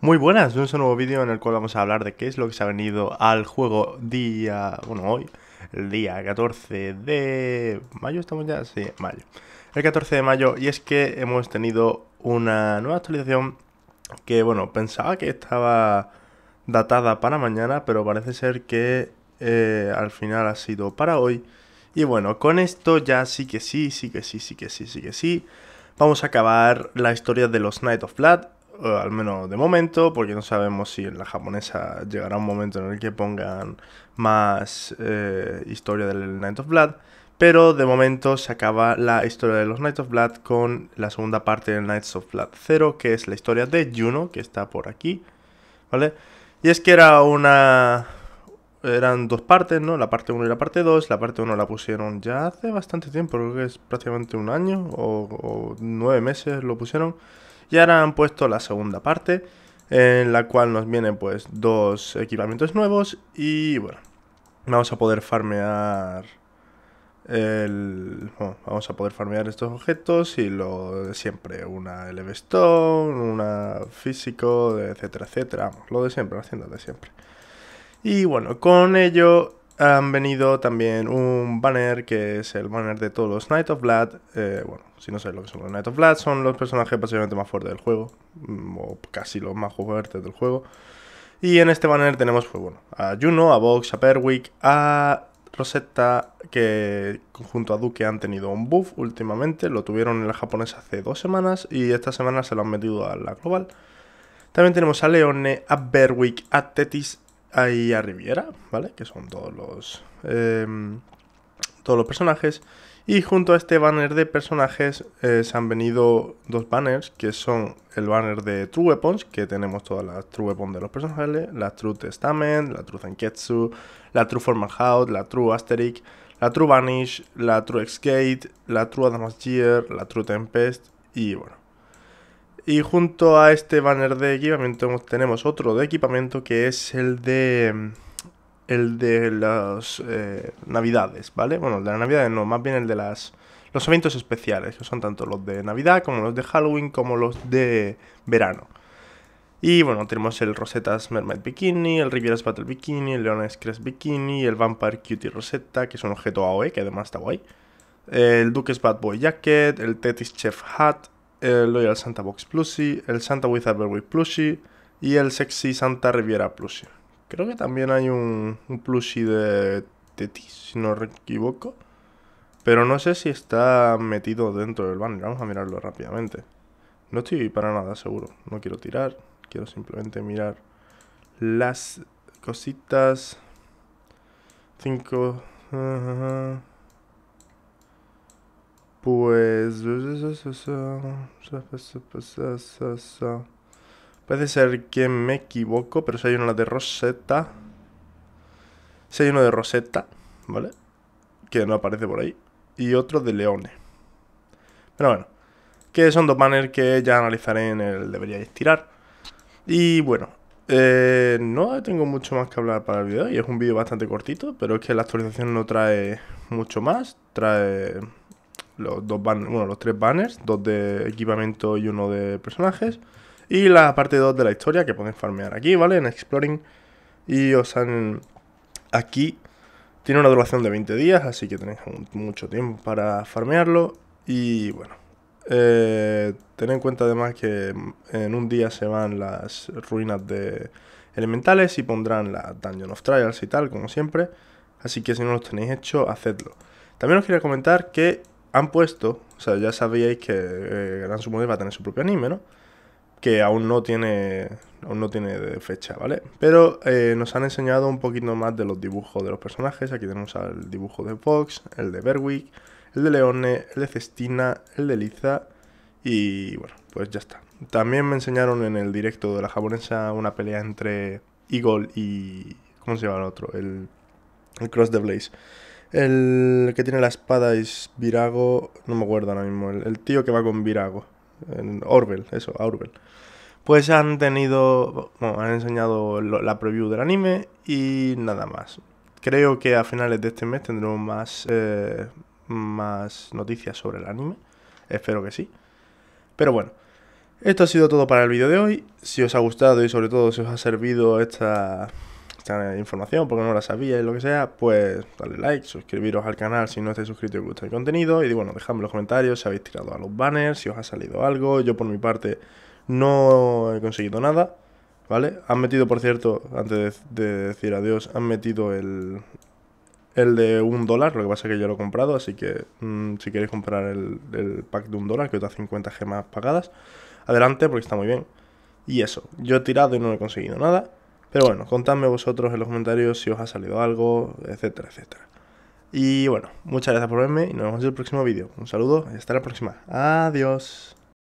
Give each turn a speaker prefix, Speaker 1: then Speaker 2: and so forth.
Speaker 1: Muy buenas, es un nuevo vídeo en el cual vamos a hablar de qué es lo que se ha venido al juego día, bueno hoy, el día 14 de mayo, estamos ya, sí, mayo, el 14 de mayo y es que hemos tenido una nueva actualización que bueno, pensaba que estaba datada para mañana, pero parece ser que eh, al final ha sido para hoy y bueno, con esto ya sí que sí, sí que sí, sí que sí, sí que sí, vamos a acabar la historia de los Night of Blood eh, al menos de momento, porque no sabemos si en la japonesa llegará un momento en el que pongan más eh, historia del Night of Blood. Pero de momento se acaba la historia de los Knights of Blood con la segunda parte del Knights of Blood 0, que es la historia de Juno, que está por aquí, ¿vale? Y es que era una... Eran dos partes, ¿no? La parte 1 y la parte 2. La parte 1 la pusieron ya hace bastante tiempo, creo que es prácticamente un año o, o nueve meses lo pusieron. Y ahora han puesto la segunda parte, en la cual nos vienen pues dos equipamientos nuevos y bueno, vamos a poder farmear el, vamos a poder farmear estos objetos y lo de siempre, una LV Stone, una físico, etcétera, etcétera, lo de siempre, haciendo de siempre. Y bueno, con ello han venido también un banner que es el banner de todos los Knight of Blood. Eh, bueno, si no sabéis lo que son los Knight of Blood, son los personajes posiblemente más fuertes del juego, mm, o casi los más fuertes del juego. Y en este banner tenemos, pues bueno, a Juno, a Vox, a Perwick, a Rosetta, que junto a Duque han tenido un buff últimamente, lo tuvieron en la japonesa hace dos semanas y esta semana se lo han metido a la global. También tenemos a Leone, a Berwick, a Tetis, Ahí a Riviera, ¿vale? Que son todos los. Em, todos los personajes. Y junto a este banner de personajes eh, se han venido dos banners, que son el banner de True Weapons, que tenemos todas las True Weapons de los personajes, la True Testament, la True Zenketsu, la True Formal House, la True Asterix, la True Vanish, la True Escape, la True Adamas Gear, la True Tempest y bueno, y junto a este banner de equipamiento tenemos otro de equipamiento que es el de mm, el de las eh, navidades, ¿vale? Bueno, el de las navidades no, más bien el de las los eventos especiales, que son tanto los de Navidad como los de Halloween como los de verano. Y bueno, tenemos el Rosetta's Mermaid Bikini, el Riviera's Battle Bikini, el Leones Crest Bikini, el Vampire Cutie Rosetta, que es un objeto AOE, que además está guay. El Duke's Bad Boy Jacket, el Tetis Chef Hat, el Santa Box Plushie, el Santa with with Plushie y el Sexy Santa Riviera Plushie. Creo que también hay un, un plushie de Teti, si no me equivoco. Pero no sé si está metido dentro del banner. Vamos a mirarlo rápidamente. No estoy para nada seguro. No quiero tirar. Quiero simplemente mirar las cositas. Cinco. Pues... Parece ser que me equivoco, pero si hay una de Rosetta... Si hay uno de Rosetta, ¿vale? Que no aparece por ahí. Y otro de Leone. Pero bueno, que son dos banners que ya analizaré en el debería estirar. Y bueno, no tengo mucho más que hablar para el video. y es un vídeo bastante cortito, pero es que la actualización no trae mucho más, trae los dos banners, bueno, los tres banners, dos de equipamiento y uno de personajes. Y la parte 2 de la historia que podéis farmear aquí, ¿vale? En Exploring. Y os han... Aquí tiene una duración de 20 días, así que tenéis mucho tiempo para farmearlo. Y bueno, eh, tened en cuenta además que en un día se van las ruinas de elementales y pondrán la Dungeon of Trials y tal, como siempre. Así que si no los tenéis hecho, hacedlo. También os quería comentar que han puesto, o sea, ya sabíais que eh, Gran Sumo va a tener su propio anime, ¿no? Que aún no tiene, aún no tiene fecha, ¿vale? Pero eh, nos han enseñado un poquito más de los dibujos de los personajes. Aquí tenemos al dibujo de Fox, el de Berwick, el de Leone, el de Cestina, el de Liza y bueno, pues ya está. También me enseñaron en el directo de la japonesa una pelea entre Eagle y... ¿Cómo se llama el otro? El, el Cross the Blaze. El que tiene la espada es Virago, no me acuerdo ahora mismo, el, tío que va con Virago, en eso, Orbel. Pues han tenido, bueno, han enseñado la preview del anime y nada más. Creo que a finales de este mes tendremos más, eh, más noticias sobre el anime, espero que sí. Pero bueno, esto ha sido todo para el vídeo de hoy. Si os ha gustado y sobre todo si os ha servido esta información porque no la sabía y lo que sea, pues dale like, suscribiros al canal si no estáis suscritos y os gusta el contenido. Y bueno, dejadme los comentarios si habéis tirado a los banners, si os ha salido algo. Yo por mi parte no he conseguido nada, ¿vale? Han metido, por cierto, antes de, decir adiós, han metido el, el de un dólar, lo que pasa es que yo lo he comprado, así que mm, si queréis comprar el, el, pack de un dólar, que os da 50 gemas pagadas, adelante porque está muy bien. Y eso, yo he tirado y no he conseguido nada. Pero bueno, contadme vosotros en los comentarios si os ha salido algo, etcétera, etcétera. Y bueno, muchas gracias por verme y nos vemos en el próximo vídeo. Un saludo y hasta la próxima. Adiós.